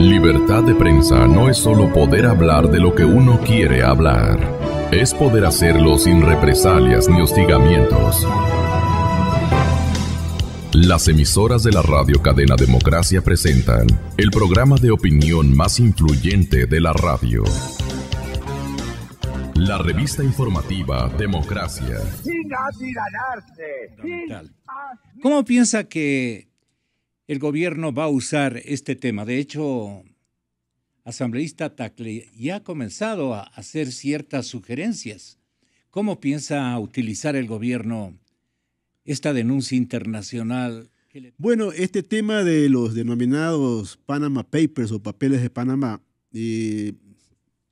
Libertad de prensa no es solo poder hablar de lo que uno quiere hablar, es poder hacerlo sin represalias ni hostigamientos. Las emisoras de la radio cadena Democracia presentan el programa de opinión más influyente de la radio. La revista informativa Democracia. ¿Cómo piensa que el gobierno va a usar este tema. De hecho, asambleísta Tacle ya ha comenzado a hacer ciertas sugerencias. ¿Cómo piensa utilizar el gobierno esta denuncia internacional? Bueno, este tema de los denominados Panama Papers o papeles de Panamá, eh,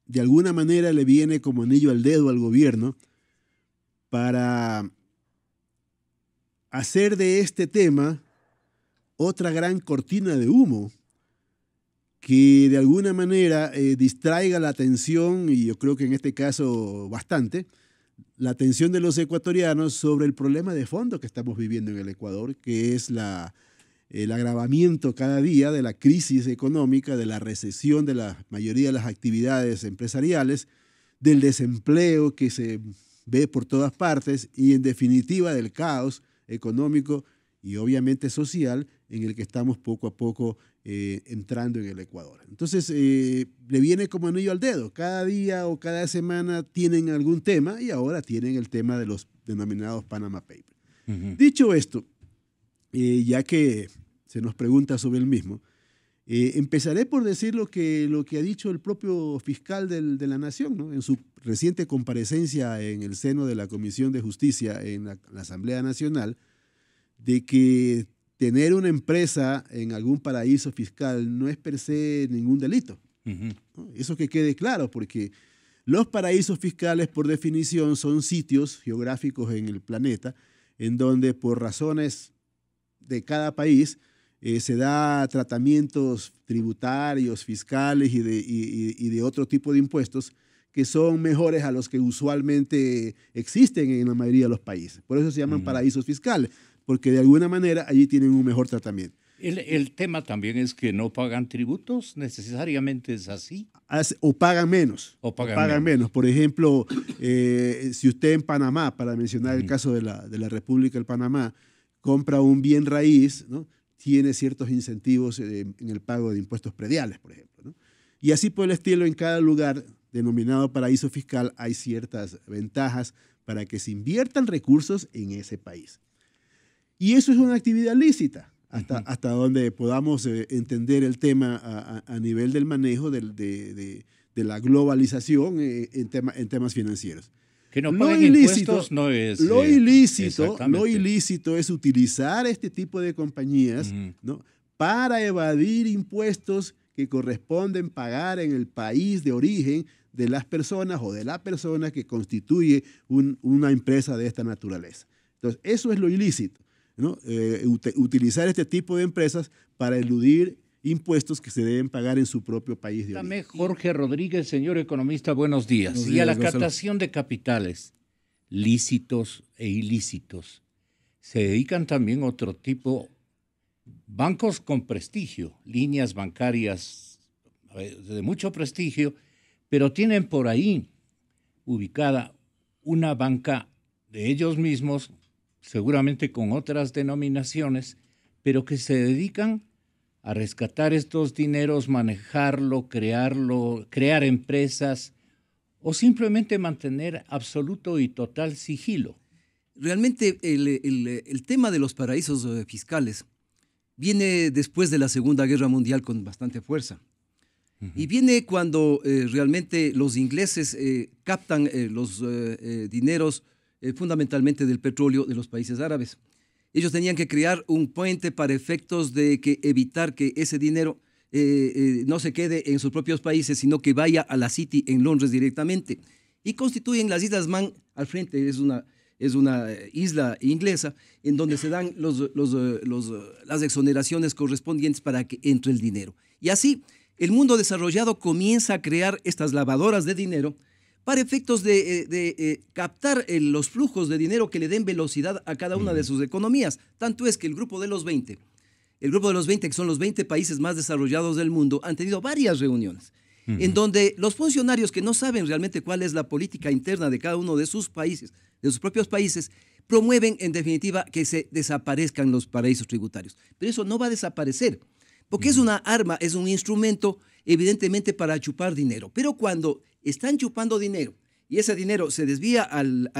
de alguna manera le viene como anillo al dedo al gobierno para hacer de este tema otra gran cortina de humo que de alguna manera eh, distraiga la atención, y yo creo que en este caso bastante, la atención de los ecuatorianos sobre el problema de fondo que estamos viviendo en el Ecuador, que es la, el agravamiento cada día de la crisis económica, de la recesión de la mayoría de las actividades empresariales, del desempleo que se ve por todas partes y en definitiva del caos económico y obviamente social en el que estamos poco a poco eh, entrando en el Ecuador. Entonces, eh, le viene como anillo al dedo. Cada día o cada semana tienen algún tema y ahora tienen el tema de los denominados Panama Papers. Dicho esto, eh, ya que se nos pregunta sobre el mismo, empezaré por decir lo que, lo que ha dicho el propio fiscal del, de la Nación ¿no? en su reciente comparecencia en el seno de la Comisión de Justicia en la Asamblea Nacional de que tener una empresa en algún paraíso fiscal no es per se ningún delito. Eso que quede claro, porque los paraísos fiscales, por definición, son sitios geográficos en el planeta en donde por razones de cada país eh, se da tratamientos tributarios, fiscales y de, de otro tipo de impuestos que son mejores a los que usualmente existen en la mayoría de los países. Por eso se llaman paraísos fiscales porque de alguna manera allí tienen un mejor tratamiento. El, tema también es que no pagan tributos, necesariamente es así. O pagan menos. O pagan, menos. Por ejemplo, eh, si usted en Panamá, para mencionar el caso de la, República del Panamá, compra un bien raíz, ¿no? tiene ciertos incentivos eh, en el pago de impuestos prediales, por ejemplo. Y así por el estilo, en cada lugar denominado paraíso fiscal hay ciertas ventajas para que se inviertan recursos en ese país. Y eso es una actividad lícita, hasta, hasta donde podamos eh, entender el tema a, nivel del manejo de, la globalización eh, en, temas financieros. Que no lo ilícito, es... Lo eh, ilícito, lo ilícito es utilizar este tipo de compañías para evadir impuestos que corresponden pagar en el país de origen de las personas o de la persona que constituye una empresa de esta naturaleza. Entonces, eso es lo ilícito. Eh, utilizar este tipo de empresas para eludir impuestos que se deben pagar en su propio país. De Dame Jorge Rodríguez, señor economista, buenos días. y a la captación de capitales lícitos e ilícitos se dedican también otro tipo, bancos con prestigio, líneas bancarias de mucho prestigio, pero tienen por ahí ubicada una banca de ellos mismos seguramente con otras denominaciones, pero que se dedican a rescatar estos dineros, manejarlo, crearlo, crear empresas o simplemente mantener absoluto y total sigilo. Realmente el, tema de los paraísos eh, fiscales viene después de la Segunda Guerra Mundial con bastante fuerza. Y viene cuando eh, realmente los ingleses eh, captan los dineros eh, fundamentalmente del petróleo de los países árabes. Ellos tenían que crear un puente para efectos de que evitar que ese dinero eh, eh, no se quede en sus propios países, sino que vaya a la City en Londres directamente. Y constituyen las Islas Man al frente, es una, es una isla inglesa, en donde se dan las exoneraciones correspondientes para que entre el dinero. Y así el mundo desarrollado comienza a crear estas lavadoras de dinero para efectos de, eh, eh, captar eh, los flujos de dinero que le den velocidad a cada una de sus economías. Tanto es que el grupo de los 20, el grupo de los 20, que son los 20 países más desarrollados del mundo, han tenido varias reuniones en donde los funcionarios que no saben realmente cuál es la política interna de cada uno de sus países, de sus propios países, promueven en definitiva que se desaparezcan los paraísos tributarios. Pero eso no va a desaparecer, porque es una arma, es un instrumento evidentemente para chupar dinero. Pero cuando están chupando dinero y ese dinero se desvía al,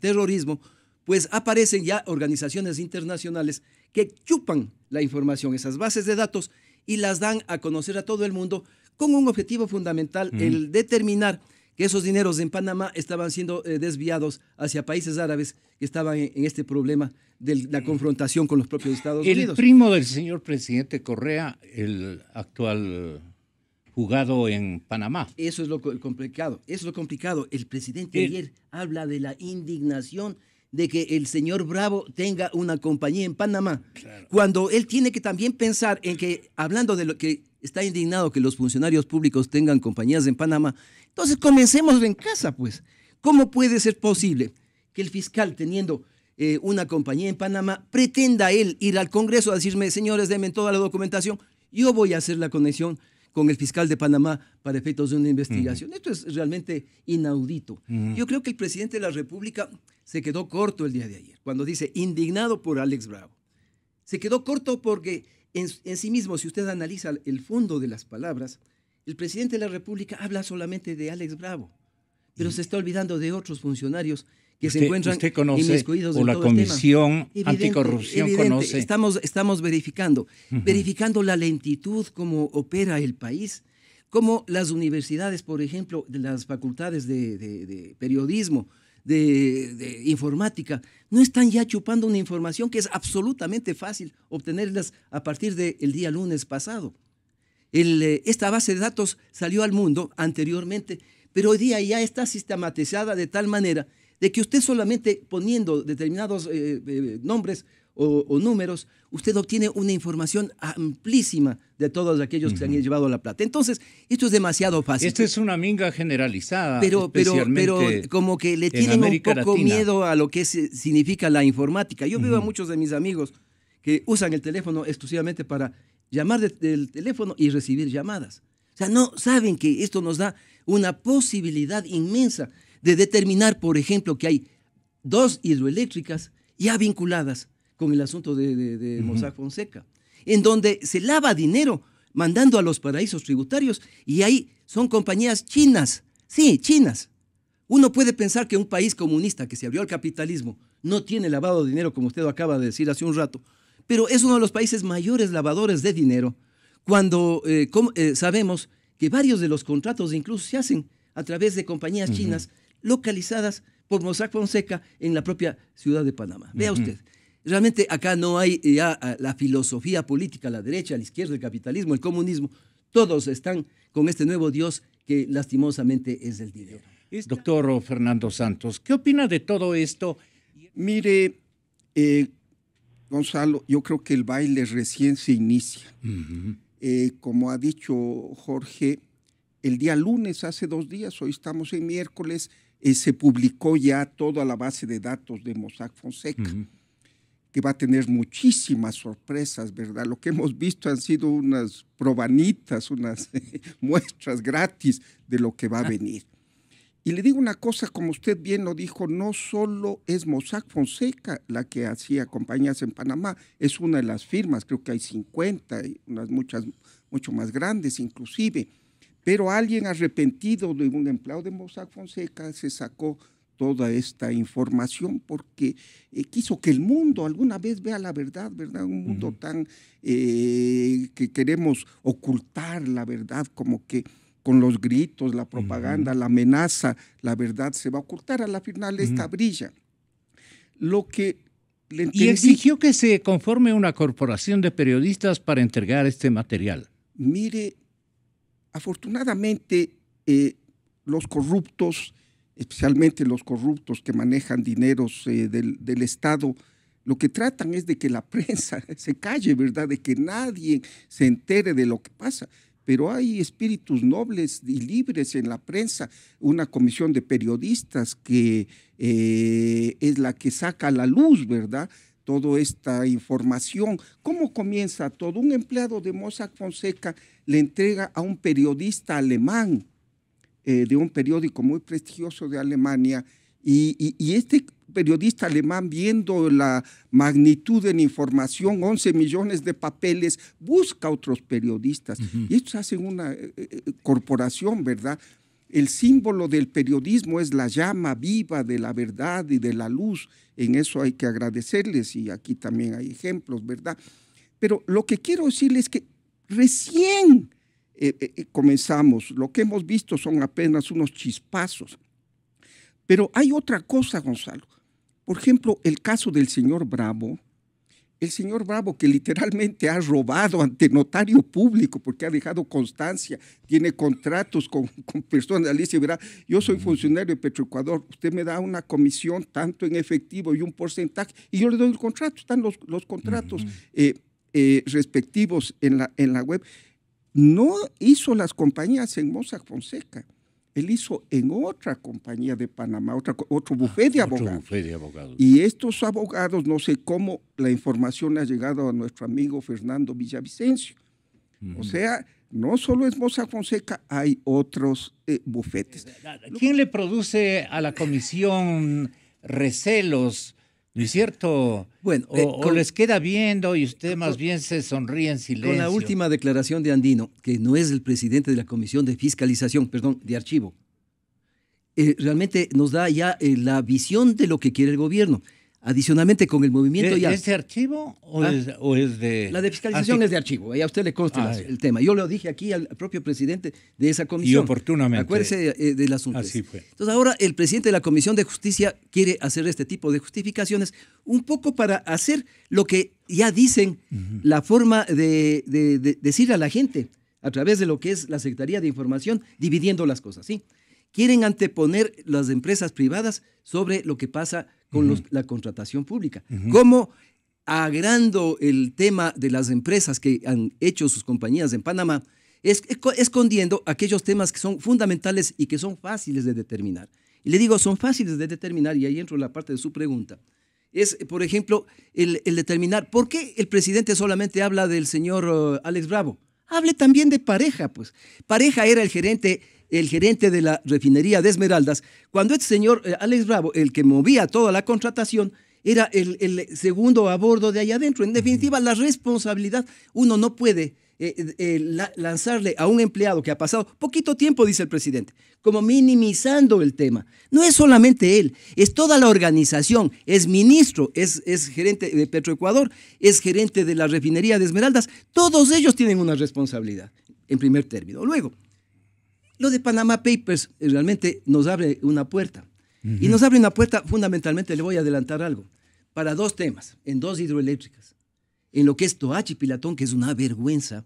terrorismo, pues aparecen ya organizaciones internacionales que chupan la información, esas bases de datos, y las dan a conocer a todo el mundo con un objetivo fundamental, el determinar que esos dineros en Panamá estaban siendo eh, desviados hacia países árabes que estaban en, este problema de la confrontación con los propios Estados Unidos. El primo del señor presidente Correa, el actual jugado en Panamá. Eso es lo complicado, eso es lo complicado. El presidente ayer habla de la indignación de que el señor Bravo tenga una compañía en Panamá, cuando él tiene que también pensar en que, hablando de lo que está indignado que los funcionarios públicos tengan compañías en Panamá, entonces comencemos en casa, pues. ¿Cómo puede ser posible que el fiscal teniendo eh, una compañía en Panamá pretenda él ir al Congreso a decirme, señores, denme toda la documentación, yo voy a hacer la conexión con el fiscal de Panamá para efectos de una investigación. Esto es realmente inaudito. Yo creo que el presidente de la República se quedó corto el día de ayer, cuando dice indignado por Alex Bravo. Se quedó corto porque en, sí mismo, si usted analiza el fondo de las palabras, el presidente de la República habla solamente de Alex Bravo, pero se está olvidando de otros funcionarios que se encuentran conoce, o la Comisión Anticorrupción conoce. Estamos, estamos verificando, verificando la lentitud como opera el país, como las universidades, por ejemplo, de las facultades de, periodismo, de, informática, no están ya chupando una información que es absolutamente fácil obtenerlas a partir del día lunes pasado. Eh, esta base de datos salió al mundo anteriormente, pero hoy día ya está sistematizada de tal manera de que usted solamente poniendo determinados eh, eh, nombres o, números, usted obtiene una información amplísima de todos aquellos que han llevado la plata. Entonces, esto es demasiado fácil. Esta es una minga generalizada. Pero, pero, pero como que le tienen un poco miedo a lo que significa la informática. Yo veo a muchos de mis amigos que usan el teléfono exclusivamente para llamar del teléfono y recibir llamadas. O sea, no saben que esto nos da una posibilidad inmensa de determinar, por ejemplo, que hay dos hidroeléctricas ya vinculadas con el asunto de, de, Fonseca, en donde se lava dinero mandando a los paraísos tributarios y ahí son compañías chinas, sí, chinas. Uno puede pensar que un país comunista que se abrió al capitalismo no tiene lavado dinero, como usted lo acaba de decir hace un rato, pero es uno de los países mayores lavadores de dinero, cuando eh, eh, sabemos que varios de los contratos incluso se hacen a través de compañías chinas localizadas por Mossack Fonseca en la propia ciudad de Panamá. Vea usted. Realmente acá no hay ya ah, la filosofía política, la derecha, la izquierda, el capitalismo, el comunismo. Todos están con este nuevo Dios que lastimosamente es el dinero. Doctor Fernando Santos, ¿qué opina de todo esto? Mire, eh, Gonzalo, yo creo que el baile recién se inicia. Eh, como ha dicho Jorge, el día lunes, hace dos días, hoy estamos en miércoles, eh, se publicó ya toda la base de datos de Mossack Fonseca, que va a tener muchísimas sorpresas, ¿verdad? Lo que hemos visto han sido unas probanitas, unas muestras gratis de lo que va a venir. Y le digo una cosa, como usted bien lo dijo, no solo es Mossack Fonseca la que hacía compañías en Panamá, es una de las firmas, creo que hay 50, unas muchas, mucho más grandes inclusive. Pero alguien arrepentido de un empleado de Mossack Fonseca se sacó toda esta información porque eh, quiso que el mundo alguna vez vea la verdad, ¿verdad? Un mundo tan eh, que queremos ocultar la verdad, como que con los gritos, la propaganda, la amenaza, la verdad se va a ocultar. A la final esta brilla. Lo que le y exigió que se conforme una corporación de periodistas para entregar este material. Mire, Afortunadamente, eh, los corruptos, especialmente los corruptos que manejan dineros eh, del, Estado, lo que tratan es de que la prensa se calle, ¿verdad? De que nadie se entere de lo que pasa. Pero hay espíritus nobles y libres en la prensa, una comisión de periodistas que eh, es la que saca a la luz, ¿verdad? Toda esta información. ¿Cómo comienza todo? Un empleado de Mossack Fonseca le entrega a un periodista alemán eh, de un periódico muy prestigioso de Alemania. Y, este periodista alemán, viendo la magnitud de la información, 11 millones de papeles, busca otros periodistas. Y esto hace una eh, eh, corporación, ¿verdad? El símbolo del periodismo es la llama viva de la verdad y de la luz. En eso hay que agradecerles y aquí también hay ejemplos, ¿verdad? Pero lo que quiero decirles es que Recién eh, eh, eh, comenzamos, lo que hemos visto son apenas unos chispazos. Pero hay otra cosa, Gonzalo. Por ejemplo, el caso del señor Bravo, el señor Bravo que literalmente ha robado ante notario público porque ha dejado constancia, tiene contratos con, personas, ¿Alicia, dice, yo soy funcionario de Petroecuador, usted me da una comisión tanto en efectivo y un porcentaje, y yo le doy el contrato, están los, contratos. Eh, respectivos en la, en la web, no hizo las compañías en Mossack Fonseca. Él hizo en otra compañía de Panamá, otra, otro ah, bufete de, abogados. Y estos abogados, no sé cómo la información ha llegado a nuestro amigo Fernando Villavicencio. O sea, no solo es Mossack Fonseca, hay otros eh, bufetes. ¿Quién le produce a la comisión recelos ¿No es cierto? Bueno, eh, les queda viendo y usted más bien se sonríe en silencio. Con la última declaración de Andino, que no es el presidente de la Comisión de Fiscalización, perdón, de archivo, eh, realmente nos da ya eh, la visión de lo que quiere el gobierno. Adicionalmente, con el movimiento ya... Ah. ¿Es de archivo o, es, de...? La de fiscalización ah, es de archivo, ya a usted le consta ah, el tema. Yo lo dije aquí al propio presidente de esa comisión. Y oportunamente. Acuérdese eh, del asunto. Así fue. Entonces ahora el presidente de la Comisión de Justicia quiere hacer este tipo de justificaciones un poco para hacer lo que ya dicen, la forma de, decir a la gente a través de lo que es la Secretaría de Información, dividiendo las cosas, ¿sí? quieren anteponer las empresas privadas sobre lo que pasa con la contratación pública. Como ¿Cómo agrando el tema de las empresas que han hecho sus compañías en Panamá, escondiendo aquellos temas que son fundamentales y que son fáciles de determinar? Y le digo, son fáciles de determinar, y ahí entro en la parte de su pregunta. Es, por ejemplo, el, determinar por qué el presidente solamente habla del señor oh, Alex Bravo. Hable también de pareja, pues. Pareja era el gerente el gerente de la refinería de Esmeraldas, cuando este señor eh, Alex Bravo, el que movía toda la contratación, era el, segundo a bordo de allá adentro. En definitiva, la responsabilidad, uno no puede eh, eh, lanzarle a un empleado que ha pasado poquito tiempo, dice el presidente, como minimizando el tema. No es solamente él, es toda la organización, es ministro, es, es gerente de Petroecuador, es gerente de la refinería de Esmeraldas, todos ellos tienen una responsabilidad, en primer término. Luego, lo de Panama Papers eh, realmente nos abre una puerta. Y nos abre una puerta, fundamentalmente, le voy a adelantar algo, para dos temas, en dos hidroeléctricas. En lo que es Toachi Pilatón, que es una vergüenza,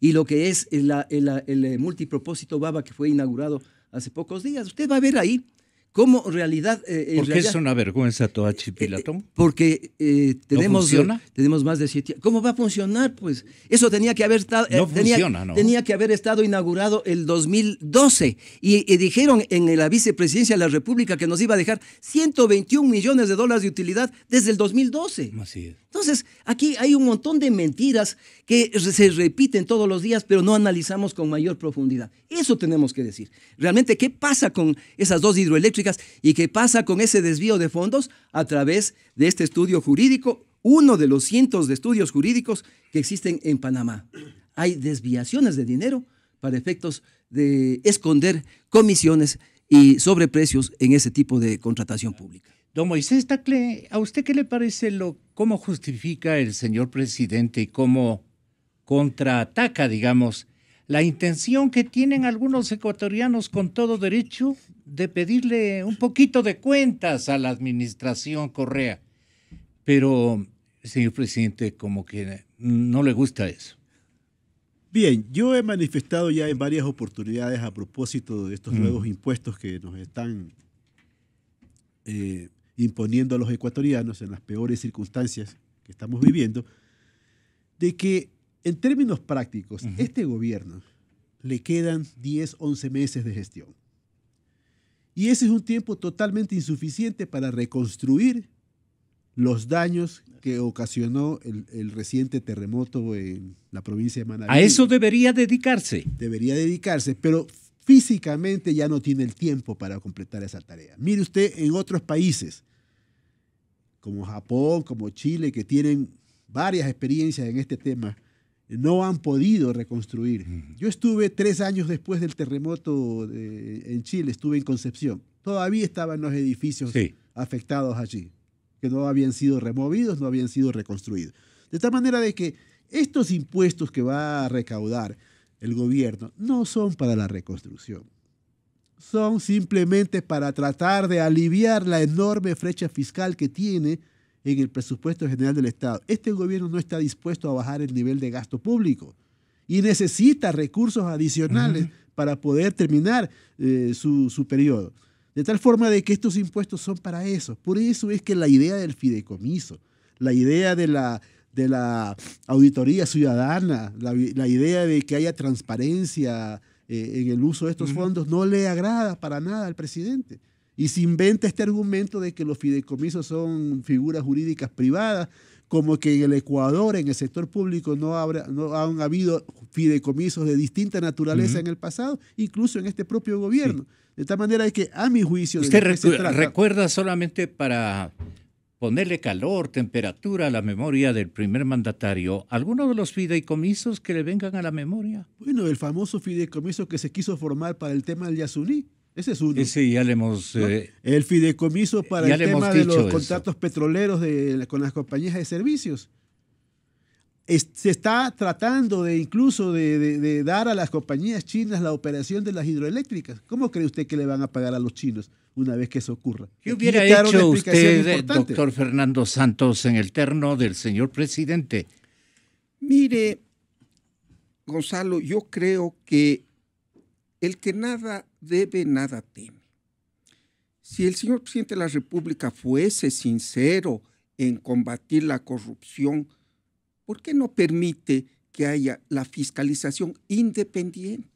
y lo que es el, el multipropósito Baba que fue inaugurado hace pocos días. Usted va a ver ahí ¿Cómo realidad... Eh, ¿Por qué es una vergüenza Toachipilatón? Pilatón? Eh, porque eh, tenemos, tenemos más de siete ¿Cómo va a funcionar? Pues eso tenía que haber estado... Eh, tenía, tenía, que haber estado inaugurado el 2012 y, y, dijeron en la vicepresidencia de la República que nos iba a dejar 121 millones de dólares de utilidad desde el 2012. Así es. Entonces, aquí hay un montón de mentiras que se repiten todos los días, pero no analizamos con mayor profundidad. Eso tenemos que decir. Realmente, ¿qué pasa con esas dos hidroeléctricas y qué pasa con ese desvío de fondos a través de este estudio jurídico, uno de los cientos de estudios jurídicos que existen en Panamá? Hay desviaciones de dinero para efectos de esconder comisiones y sobreprecios en ese tipo de contratación pública. Don Moisés Tacle, ¿a usted qué le parece lo cómo justifica el señor presidente y cómo contraataca, digamos, la intención que tienen algunos ecuatorianos con todo derecho de pedirle un poquito de cuentas a la administración Correa? Pero, señor presidente, como que no le gusta eso. Bien, yo he manifestado ya en varias oportunidades a propósito de estos mm. nuevos impuestos que nos están eh, imponiendo a los ecuatorianos en las peores circunstancias que estamos viviendo, de que en términos prácticos, este gobierno le quedan 10, 11 meses de gestión. Y ese es un tiempo totalmente insuficiente para reconstruir los daños que ocasionó el, reciente terremoto en la provincia de Manabí. A eso debería dedicarse. Debería dedicarse, pero físicamente ya no tiene el tiempo para completar esa tarea. Mire usted en otros países, como Japón, como Chile, que tienen varias experiencias en este tema, no han podido reconstruir. Yo estuve tres años después del terremoto en Chile, estuve en Concepción. Todavía estaban los edificios afectados allí, que no habían sido removidos, no habían sido reconstruidos. De tal manera de que estos impuestos que va a recaudar, el gobierno no son para la reconstrucción. Son simplemente para tratar de aliviar la enorme frecha fiscal que tiene en el presupuesto general del Estado. Este gobierno no está dispuesto a bajar el nivel de gasto público y necesita recursos adicionales para poder terminar eh, su, periodo. De tal forma de que estos impuestos son para eso. Por eso es que la idea del fideicomiso, la idea de la, de la auditoría ciudadana, la, idea de que haya transparencia eh, en el uso de estos fondos, no le agrada para nada al presidente. Y se inventa este argumento de que los fideicomisos son figuras jurídicas privadas, como que en el Ecuador, en el sector público, no, no han habido fideicomisos de distinta naturaleza en el pasado, incluso en este propio gobierno. De tal manera que, a mi juicio... ¿Usted recuerda solamente para ponerle calor, temperatura a la memoria del primer mandatario. ¿Alguno de los fideicomisos que le vengan a la memoria? Bueno, el famoso fideicomiso que se quiso formar para el tema del Yasuní. Ese es uno. Ese ya le hemos... Eh, el fideicomiso eh, para el tema de los contratos petroleros con las compañías de servicios. se está tratando de incluso de dar a las compañías chinas la operación de las hidroeléctricas. ¿Cómo cree usted que le van a pagar a los chinos? una vez que eso ocurra. ¿Qué hubiera hecho usted, eh, doctor Fernando Santos, en el terno del señor presidente? Mire, Gonzalo, yo creo que el que nada debe, nada teme. Si el señor presidente de la República fuese sincero en combatir la corrupción, ¿por qué no permite que haya la fiscalización independiente?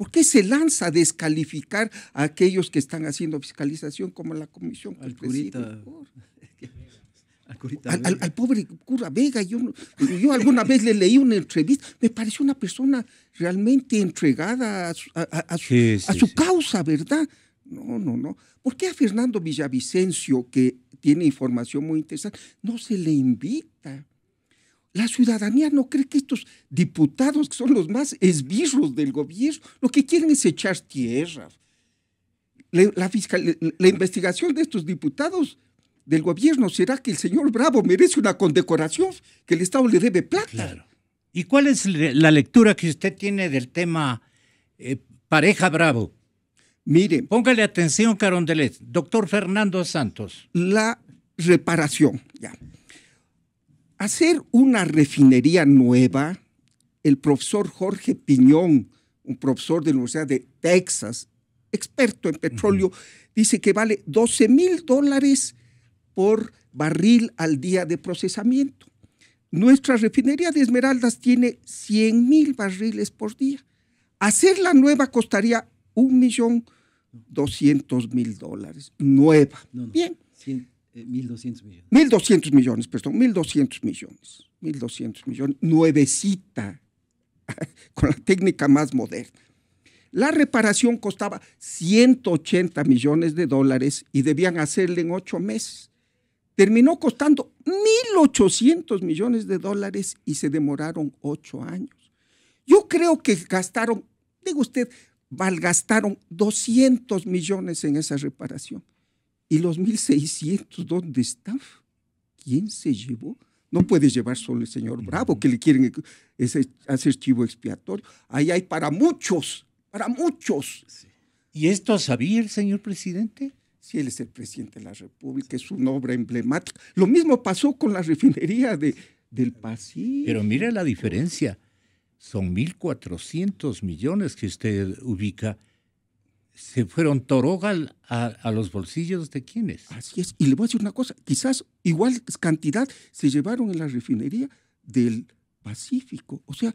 ¿Por qué se lanza a descalificar a aquellos que están haciendo fiscalización como la comisión? Al Al, pobre cura Vega, yo, alguna vez le leí una entrevista, me pareció una persona realmente entregada a su, causa, ¿verdad? No, no, no. ¿Por qué a Fernando Villavicencio, que tiene información muy interesante, no se le invita? La ciudadanía no cree que estos diputados, que son los más esbirros del gobierno, lo que quieren es echar tierra. La, investigación de estos diputados del gobierno será que el señor Bravo merece una condecoración, que el Estado le debe plata. ¿Y cuál es la lectura que usted tiene del tema eh, pareja Bravo? Mire. Póngale atención, Carondelet. Doctor Fernando Santos. La reparación, ya. Hacer una refinería nueva, el profesor Jorge Piñón, un profesor de la Universidad de Texas, experto en petróleo, dice que vale 12 mil dólares por barril al día de procesamiento. Nuestra refinería de Esmeraldas tiene 100 mil barriles por día. Hacer la nueva costaría 1.200.000 dólares. Nueva. Bien. 1.200 eh, millones. 1.200 millones, perdón, pues, 1.200 millones. 1.200 millones, nuevecita, con la técnica más moderna. La reparación costaba 180 millones de dólares y debían hacerle en ocho meses. Terminó costando 1.800 millones de dólares y se demoraron ocho años. Yo creo que gastaron, digo usted, malgastaron 200 millones en esa reparación. ¿Y los 1.600 dónde están? ¿Quién se llevó? No puede llevar solo el señor Bravo, que le quieren ese, hacer chivo expiatorio. Ahí hay para muchos, para muchos. ¿Y esto sabía el señor presidente? Sí, él es el presidente de la República, es una obra emblemática. Lo mismo pasó con la refinería de, del Pacífico. Pero mire la diferencia. Son 1.400 millones que usted ubica se fueron torogal a, los bolsillos de quienes. Así es. Y le voy a decir una cosa, quizás igual cantidad se llevaron en la refinería del Pacífico. O sea,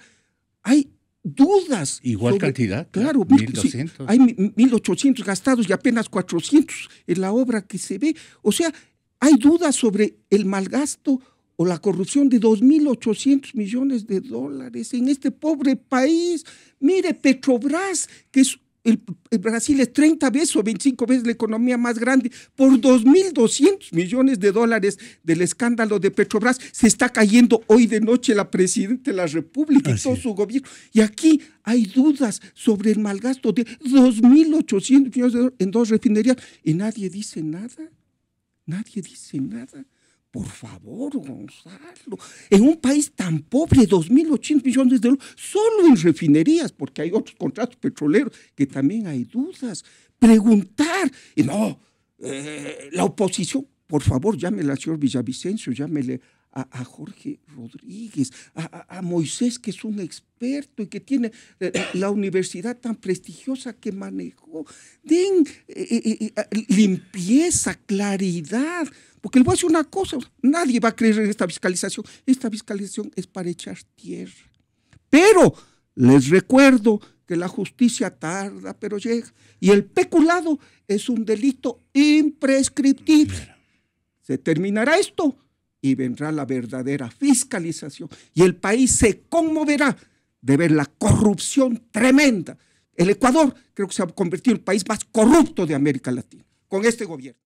hay dudas. Igual cantidad. Claro, 1200. hay 1800 gastados y apenas 400 en la obra que se ve. O sea, hay dudas sobre el malgasto o la corrupción de 2.800 millones de dólares en este pobre país. Mire, Petrobras, que es el, Brasil es 30 veces o 25 veces la economía más grande por 2.200 millones de dólares del escándalo de Petrobras. Se está cayendo hoy de noche la presidenta de la República y todo su gobierno. Y aquí hay dudas sobre el malgasto de 2.800 millones de dólares en dos refinerías y nadie dice nada. Nadie dice nada. Por favor, Gonzalo. En un país tan pobre, 2.800 millones de dólares, solo en refinerías, porque hay otros contratos petroleros que también hay dudas. Preguntar. Y no, eh, la oposición, por favor, llámele al señor Villavicencio, llámele a, Jorge Rodríguez, a, Moisés, que es un experto y que tiene eh, la universidad tan prestigiosa que manejó. Den eh, limpieza, claridad. Porque le voy a decir una cosa, nadie va a creer en esta fiscalización. Esta fiscalización es para echar tierra. Pero les recuerdo que la justicia tarda, pero llega. Y el peculado es un delito imprescriptible. Se terminará esto y vendrá la verdadera fiscalización. Y el país se conmoverá de ver la corrupción tremenda. El Ecuador creo que se ha convertido en el país más corrupto de América Latina con este gobierno.